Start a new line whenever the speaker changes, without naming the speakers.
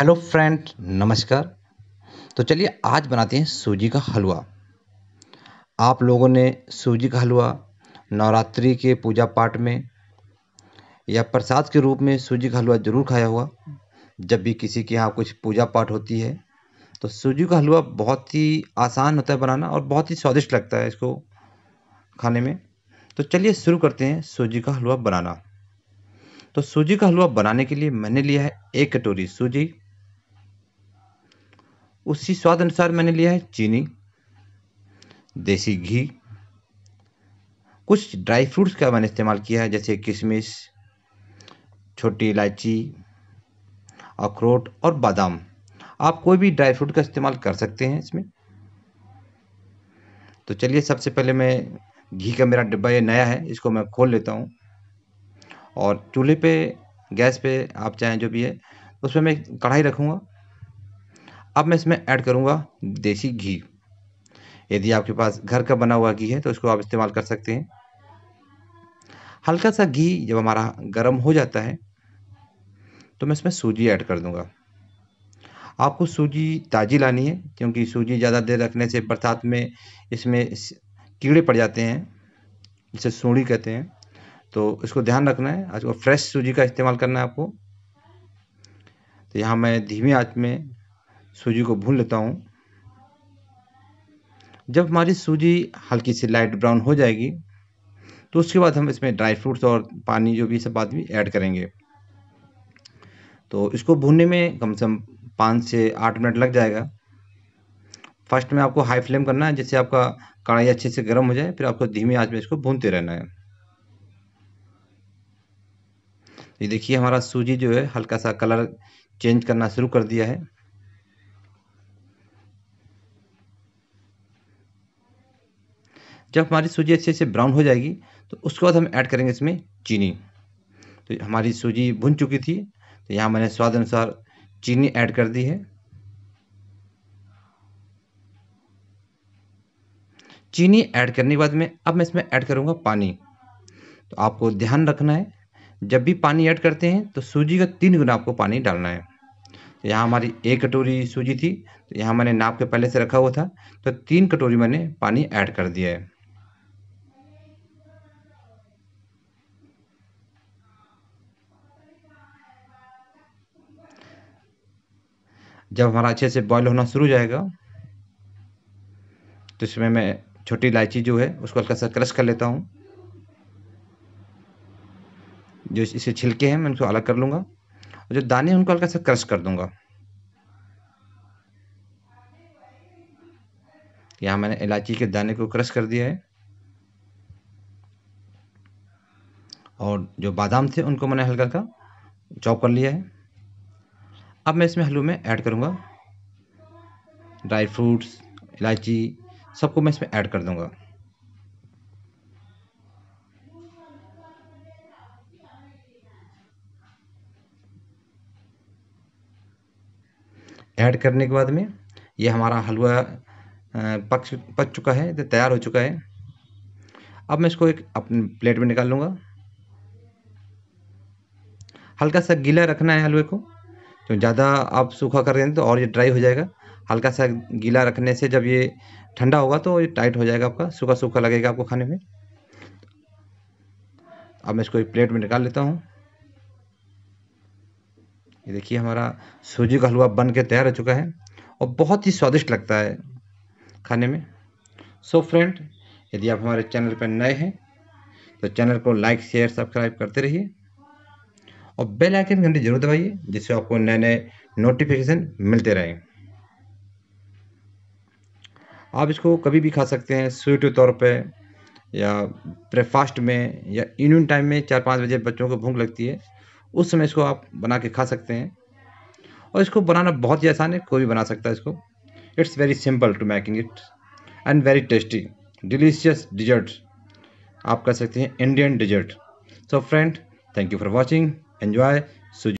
hello friend नमस्कार तो चलिए आज बनाते हैं सूजी का हलवा आप लोगों ने सूजी का हलवा नवरात्रि के पूजा पाठ में या प्रसाद के रूप में सूजी का हलवा ज़रूर खाया हुआ जब भी किसी के यहाँ कुछ पूजा पाठ होती है तो सूजी का हलवा बहुत ही आसान होता है बनाना और बहुत ही स्वादिष्ट लगता है इसको खाने में तो चलिए शुरू करते हैं सूजी का हलवा बनाना तो सूजी का हलवा बनाने के लिए मैंने लिया है एक कटोरी सूजी उसी स्वाद अनुसार मैंने लिया है चीनी देसी घी कुछ ड्राई फ्रूट्स का मैंने इस्तेमाल किया है जैसे किशमिश छोटी इलायची अखरोट और बादाम आप कोई भी ड्राई फ्रूट का इस्तेमाल कर सकते हैं इसमें तो चलिए सबसे पहले मैं घी का मेरा डिब्बा ये नया है इसको मैं खोल लेता हूँ और चूल्हे पे गैस पे आप चाहें जो भी है उसमें मैं कढ़ाई रखूँगा अब मैं इसमें ऐड करूँगा देसी घी यदि आपके पास घर का बना हुआ घी है तो इसको आप इस्तेमाल कर सकते हैं हल्का सा घी जब हमारा गर्म हो जाता है तो मैं इसमें सूजी ऐड कर दूंगा आपको सूजी ताज़ी लानी है क्योंकि सूजी ज़्यादा देर रखने से बरसात में इसमें कीड़े पड़ जाते हैं जिसे सूढ़ी कहते हैं तो इसको ध्यान रखना है आज फ्रेश सूजी का इस्तेमाल करना है आपको तो यहाँ मैं धीमी आंच में सूजी को भून लेता हूँ जब हमारी सूजी हल्की सी लाइट ब्राउन हो जाएगी तो उसके बाद हम इसमें ड्राई फ्रूट्स और पानी जो भी सब बाद भी ऐड करेंगे तो इसको भूनने में कम से कम पाँच से आठ मिनट लग जाएगा फर्स्ट में आपको हाई फ्लेम करना है जिससे आपका कढ़ाई अच्छे से गर्म हो जाए फिर आपको धीमी आंच में इसको भूनते रहना है ये देखिए हमारा सूजी जो है हल्का सा कलर चेंज करना शुरू कर दिया है जब हमारी सूजी अच्छे से ब्राउन हो जाएगी तो उसके बाद हम ऐड करेंगे इसमें चीनी तो हमारी सूजी भुन चुकी थी तो यहाँ मैंने स्वाद अनुसार चीनी ऐड कर दी है चीनी ऐड करने के बाद में अब मैं इसमें ऐड करूँगा पानी तो आपको ध्यान रखना है जब भी पानी ऐड करते हैं तो सूजी का तीन गुना आपको पानी डालना है तो यहाँ हमारी एक कटोरी सूजी थी तो यहाँ मैंने नाप के पहले से रखा हुआ था तो तीन कटोरी मैंने पानी ऐड कर दिया है जब हमारा अच्छे से बॉयल होना शुरू जाएगा तो इसमें मैं छोटी इलायची जो है उसको हल्का सा क्रश कर लेता हूँ जो इसे छिलके हैं मैं उनको अलग कर लूँगा और जो दाने हैं उनको हल्का सा क्रश कर दूँगा यहाँ मैंने इलायची के दाने को क्रश कर दिया है और जो बादाम थे उनको मैंने हल्का हल्का चॉप कर लिया है अब मैं इसमें हलवे में ऐड करूँगा ड्राई फ्रूट्स इलायची सबको मैं इसमें ऐड कर दूँगा ऐड करने के बाद में ये हमारा हलवा पक पक चुका है तो तैयार हो चुका है अब मैं इसको एक अपने प्लेट में निकाल लूँगा हल्का सा गीला रखना है हलवे को तो ज़्यादा आप सूखा कर देंगे तो और ये ड्राई हो जाएगा हल्का सा गीला रखने से जब ये ठंडा होगा तो ये टाइट हो जाएगा आपका सूखा सूखा लगेगा आपको खाने में अब मैं इसको एक प्लेट में निकाल लेता हूँ ये देखिए हमारा सूजी का हलवा बन के तैयार हो चुका है और बहुत ही स्वादिष्ट लगता है खाने में सो फ्रेंड यदि आप हमारे चैनल पर नए हैं तो चैनल को लाइक शेयर सब्सक्राइब करते रहिए और बेल आइकन घंटी जरूर दबाइए जिससे आपको नए नए नोटिफिकेशन मिलते रहें आप इसको कभी भी खा सकते हैं स्वीट तौर पे या ब्रेकफास्ट में या इवनिंग टाइम में चार पाँच बजे बच्चों को भूख लगती है उस समय इसको आप बना के खा सकते हैं और इसको बनाना बहुत ही आसान है कोई भी बना सकता है इसको it's very simple to making it and very tasty delicious dessert आप कह सकते हैं Indian dessert so friend thank you for watching enjoy